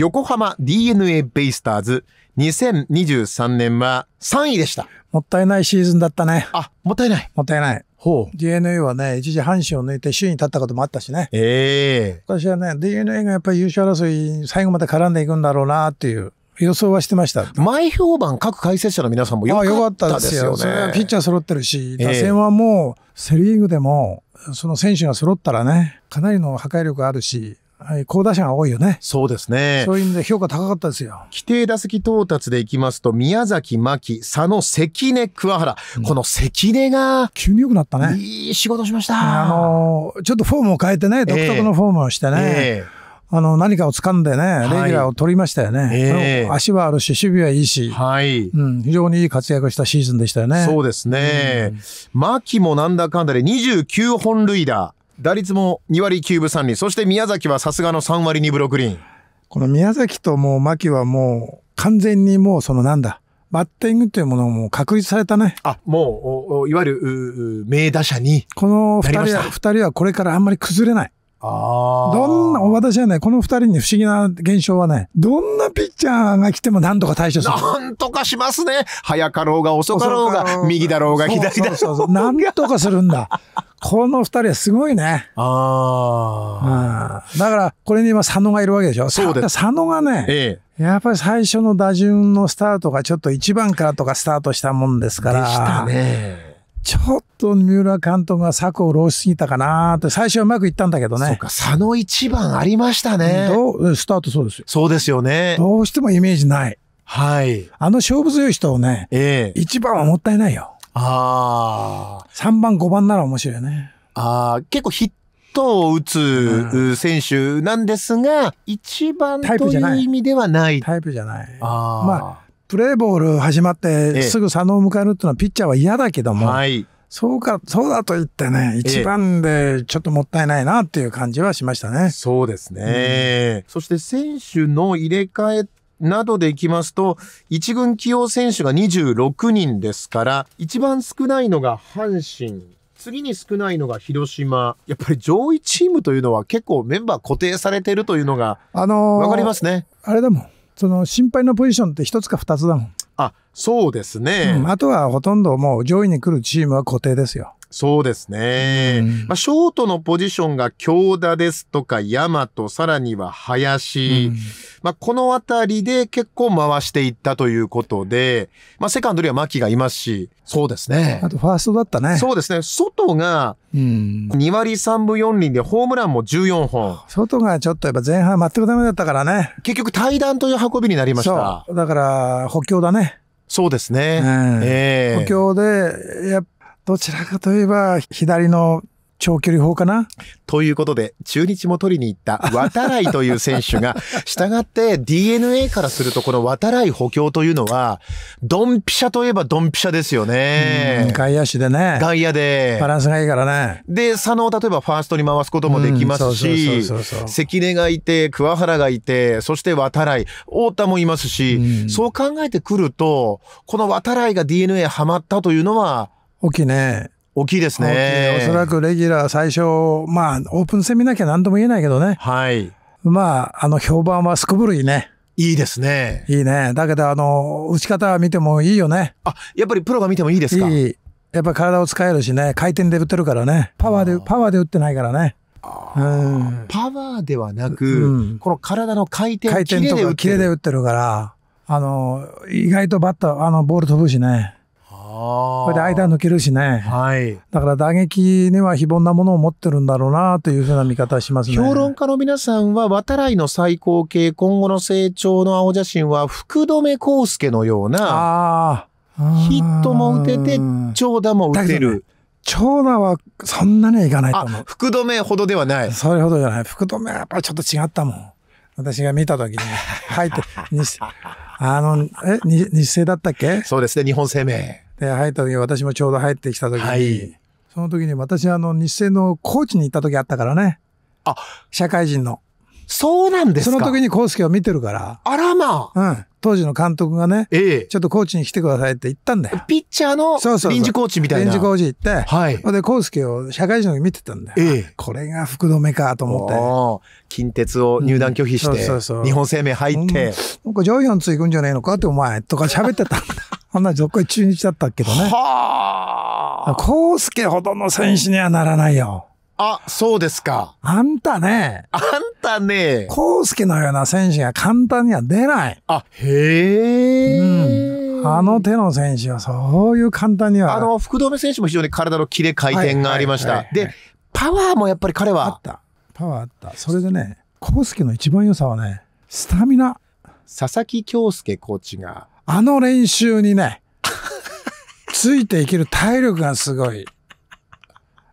横浜 DNA ベイスターズ2023年は3位でした。もったいないシーズンだったね。あ、もったいない。もったいない。ほう。DNA はね、一時阪神を抜いて首位に立ったこともあったしね。ええー、私はね、DNA がやっぱり優勝争い最後まで絡んでいくんだろうなっていう。予想はしてました。前評判、各解説者の皆さんもよかったですよね。よそれね。ピッチャー揃ってるし、打線はもう、セリーグでも、その選手が揃ったらね、かなりの破壊力あるし、はい、高打者が多いよね。そうですね。そういう意味で評価高かったですよ。規定打席到達でいきますと、宮崎、牧、佐野、関根、桑原。うん、この関根が、急に良くなったね。いい仕事しました。あの、ちょっとフォームを変えてね、独特のフォームをしてね。えーあの、何かを掴んでね、レギュラーを取りましたよね。はいえー、足はあるし、守備はいいし、はいうん、非常にいい活躍したシーズンでしたよね。そうですね。牧、うん、もなんだかんだで29本塁打。打率も2割9分3厘そして宮崎はさすがの3割2分6厘この宮崎ともう牧はもう完全にもうそのなんだバッティングっていうものも確立されたね。あ、もう、いわゆる、名打者に。この二人は、二人はこれからあんまり崩れない。あどんな、私はね、この二人に不思議な現象はね、どんなピッチャーが来ても何とか対処する。何とかしますね。早かろうが遅かろうが、右だろうが左だろうが。そうそうそうなとかするんだ。この二人はすごいね。ああ、うん。だから、これに今佐野がいるわけでしょそうです。佐野がね、ええ、やっぱり最初の打順のスタートがちょっと1番からとかスタートしたもんですから。でしたね。ちょっと三浦監督が策を浪しすぎたかなって、最初はうまくいったんだけどね。そうか、差の一番ありましたね。どう、スタートそうですよ。そうですよね。どうしてもイメージない。はい。あの勝負強い人をね、一、えー、番はもったいないよ。ああ。3番、5番なら面白いよね。ああ、結構ヒットを打つ選手なんですが、うん、番という意味ではない。タイプじゃない。タイプじゃない。ああ。まあプレーボール始まってすぐ佐野を迎えるっていうのはピッチャーは嫌だけども、はい、そうか、そうだと言ってね、一番でちょっともったいないなっていう感じはしましたね。そうですね。うん、そして選手の入れ替えなどでいきますと、一軍起用選手が26人ですから、一番少ないのが阪神。次に少ないのが広島。やっぱり上位チームというのは結構メンバー固定されているというのが、あのー、わかりますね。あれだもん。その心配のポジションって一つか二つだもん。あ、そうですね、うん、あとはほとんどもう上位に来るチームは固定ですよ。そうですね。うん、まあ、ショートのポジションが京田ですとか、大和、さらには林。うん、まあ、このあたりで結構回していったということで、まあ、セカンドには牧がいますし、そうですね。あとファーストだったね。そうですね。外が、2割3分4厘でホームランも14本。外がちょっとやっぱ前半全くダメだったからね。結局対談という運びになりました。そう。だから、補強だね。そうですね。うん、ええー、補強で、やっぱどちらかといえば、左の長距離砲かなということで、中日も取りに行った渡来という選手が、従って DNA からすると、この渡来補強というのは、ドンピシャといえばドンピシャですよね。外野手でね。外野で。バランスがいいからね。で、佐野を例えばファーストに回すこともできますし、関根がいて、桑原がいて、そして渡来、太田もいますし、そう考えてくると、この渡来が DNA ハマったというのは、大きいね。大きいですね。おそらくレギュラー最初、まあ、オープン戦見なきゃ何とも言えないけどね。はい。まあ、あの、評判はすくぶるいね。いいですね。いいね。だけど、あの、打ち方見てもいいよね。あ、やっぱりプロが見てもいいですかいい。やっぱ体を使えるしね、回転で打ってるからね。パワーで、パワーで打ってないからね。うん、パワーではなく、うん、この体の回転、回転とかキレで打ってるから、あの、意外とバッター、あの、ボール飛ぶしね。これで間抜けるしね、はい、だから打撃には非凡なものを持ってるんだろうなというふうな見方しますね評論家の皆さんは渡来の最高形今後の成長の青写真は福留孝介のようなヒットも打てて長打も打てる。長打はそんなにはいかないと思う。福留ほどではない。それほどじゃない。福留はやっぱりちょっと違ったもん。私が見たときに、入って、あの、え、日生だったっけそうですね、日本生命。で、入った時、私もちょうど入ってきた時に、はい、その時に私、あの、日清の高知に行った時あったからね。あ、社会人の。そうなんですかその時に康介を見てるから。あらまあ。うん。当時の監督がね、ええ、ちょっとコーチに来てくださいって言ったんだよ。ピッチャーの臨時コーチみたいな。そうそうそう臨時コーチ行って、はい。で、康介を社会人の見てたんだよ。ええ、これが福留かと思って。近鉄を入団拒否して、うん、そうそうそう日本生命入って。うん、なんかジョイホンつ行くんじゃねえのかってお前とか喋ってたんだ。あんなどっこい中日だったっけどね。はあ。康介ほどの選手にはならないよ。あ、そうですか。あんたね。あんたね。康介のような選手が簡単には出ない。あ、へえ。うん。あの手の選手はそういう簡単には。あの、福留選手も非常に体のキレ回転がありました。で、パワーもやっぱり彼は。あった。パワーあった。それでね、康介の一番良さはね、スタミナ。佐々木京介コーチがあの練習にね、ついていける体力がすごい。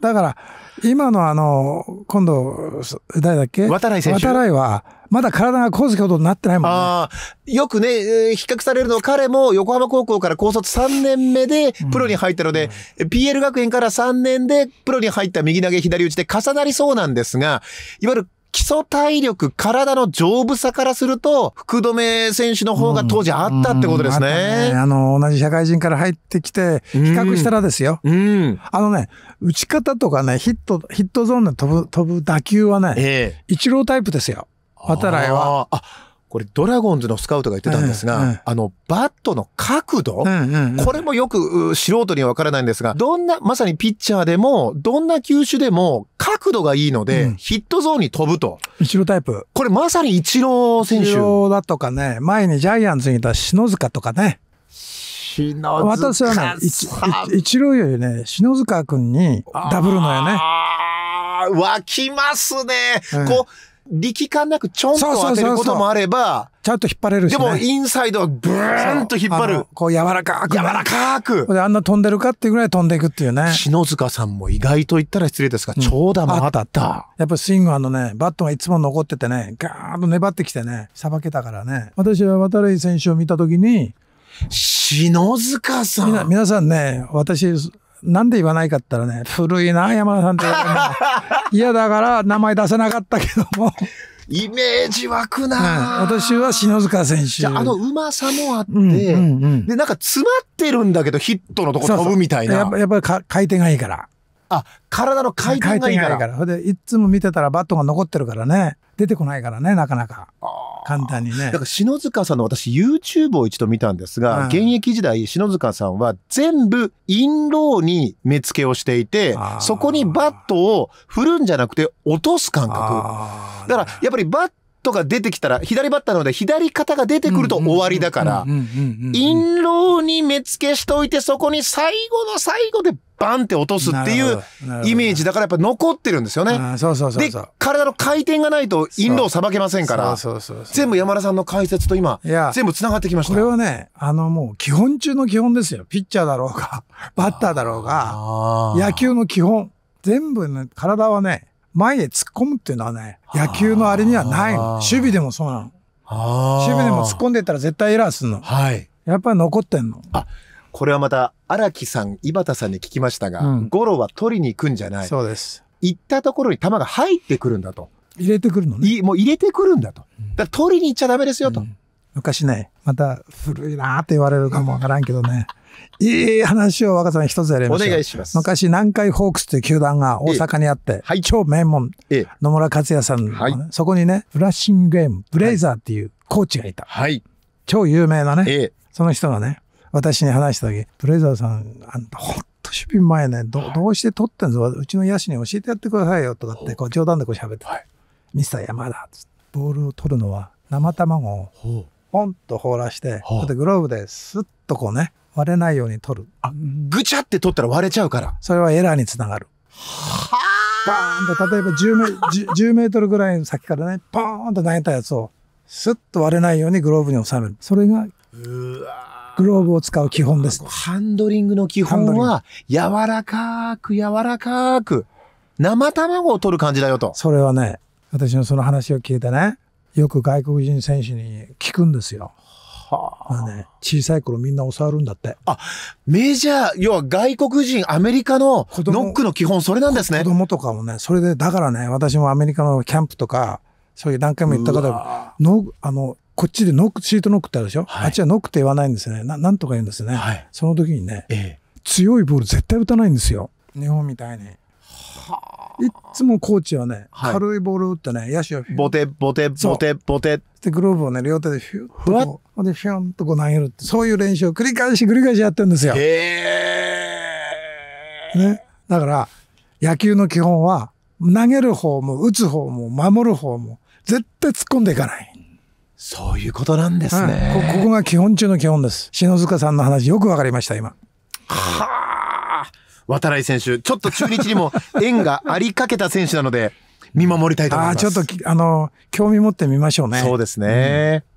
だから、今のあの、今度、誰だっけ渡来選手。渡来は、まだ体がず月ほどになってないもんね。ああ、よくね、えー、比較されるのは彼も横浜高校から高卒3年目でプロに入ったので、うん、PL 学園から3年でプロに入った右投げ左打ちで重なりそうなんですが、いわゆる基礎体力、体の丈夫さからすると、福留選手の方が当時あったってことですね。うんうん、あねあの、同じ社会人から入ってきて、比較したらですよ。うん、あのね、打ち方とかね、ヒット、ヒットゾーンで飛ぶ、飛ぶ打球はね、えー、一郎タイプですよ。渡来は。あこれドラゴンズのスカウトが言ってたんですが、うんうん、あの、バットの角度、うんうんうん、これもよく素人にはわからないんですが、どんな、まさにピッチャーでも、どんな球種でも角度がいいので、うん、ヒットゾーンに飛ぶと。一郎タイプ。これまさに一郎選手。一郎だとかね、前にジャイアンツにいた篠塚とかね。篠塚私はね、一郎よりね、篠塚君にダブルのよね。わきますね。うん、こう、力感なくちょんと当てることもあれば、ちゃんと引っ張れるし、ね、でもインサイドはブーンと引っ張る。こう柔らかく、柔らかく。であんな飛んでるかっていうぐらい飛んでいくっていうね。篠塚さんも意外と言ったら失礼ですが、うん、長打もあった。やっぱスイングあのね、バットがいつも残っててね、ガーッと粘ってきてね、さばけたからね。私は渡辺選手を見た時に、篠塚さん皆さんね、私、なんで言わないかったらね、古いな、山田さんって言われ嫌だから名前出せなかったけども。イメージ湧くな、うん、私は篠塚選手。あのうまさもあって、うんうんうん、で、なんか詰まってるんだけどヒットのとこ飛ぶみたいな。そうそうやっぱりか回転がいいから。あ、体の回転がいいから。回転がいいから。で、いつも見てたらバットが残ってるからね。出てこないからね、なかなか。簡単にね。だから篠塚さんの私 YouTube を一度見たんですが、現役時代篠塚さんは全部インロに目付けをしていて、そこにバットを振るんじゃなくて落とす感覚。だからやっぱりバットが出てきたら、左バッターなので左肩が出てくると終わりだから、陰謀に目付けしておいて、そこに最後の最後でバンって落とすっていうイメージだからやっぱ残ってるんですよね。で体の回転がないと陰謀さばけませんから全部山田さんの解説と今全部繋がってきましたこれはねあのもう基本中の基本ですよピッチャーだろうがバッターだろうが野球の基本全部ね体はね前へ突っ込むっていうのはね、野球のあれにはないの。守備でもそうなの。守備でも突っ込んでったら絶対エラーするの。はい。やっぱり残ってんの。あ、これはまた、荒木さん、井端さんに聞きましたが、うん、ゴロは取りに行くんじゃない。そうです。行ったところに球が入ってくるんだと。入れてくるのね。いもう入れてくるんだと。だから取りに行っちゃダメですよと。うん、昔ね、また古いなって言われるかもわからんけどね。いい話を若さん一つやりましょう。お願いします。昔、南海ホークスという球団が大阪にあって、はい、超名門、野村克也さん、はい、そこにね、フラッシングゲーム、ブレイザーっていうコーチがいた。はい、超有名なね、その人がね、私に話した時、ブレイザーさん、あんた、ほっと守備前ね、どどうして取ってんぞ、うちの野手に教えてやってくださいよ、とかって、こう冗談でこう喋って、はい、ミスター山田、ボールを取るのは生卵をポンと放らして、グローブですっとこうね、割れないように取るあぐちゃって取ったら割れちゃうからそれはエラーにつながるはあバーンと例えば10メ ,10 メートルぐらいの先からねポーンと投げたやつをスッと割れないようにグローブに収めるそれがグローブを使う基本です。ハンドリングの基本は、柔らかく柔らかく、生卵を取る感じだよと。それはね、私のその話を聞いてね、よく外国人選手に聞くんですよ。はあね、小さい頃みんな教わるんだって。あ、メジャー、要は外国人、アメリカのノックの基本、それなんですね。子供とかもね、それで、だからね、私もアメリカのキャンプとか、そういう何回も行った方が、あの、こっちでノック、シートノックってあるでしょ、はい、あっちはノックって言わないんですね。ななんとか言うんですね。はい、その時にね、ええ、強いボール絶対打たないんですよ。日本みたいに。いつもコーチはね、はい、軽いボール打ってね、野手をボテ、ボテ、ボテ、ボテ。で、グローブをね、両手でフュッとこう、で、フュンとこう投げるって、そういう練習を繰り返し繰り返しやってるんですよ。へね。だから、野球の基本は、投げる方も、打つ方も、守る方も、絶対突っ込んでいかない。そういうことなんですね。こここが基本中の基本です。篠塚さんの話、よくわかりました、今。はあ。渡来選手、ちょっと中日にも縁がありかけた選手なので、見守りたいと思います。ああ、ちょっと、あの、興味持ってみましょうね。そうですね。うん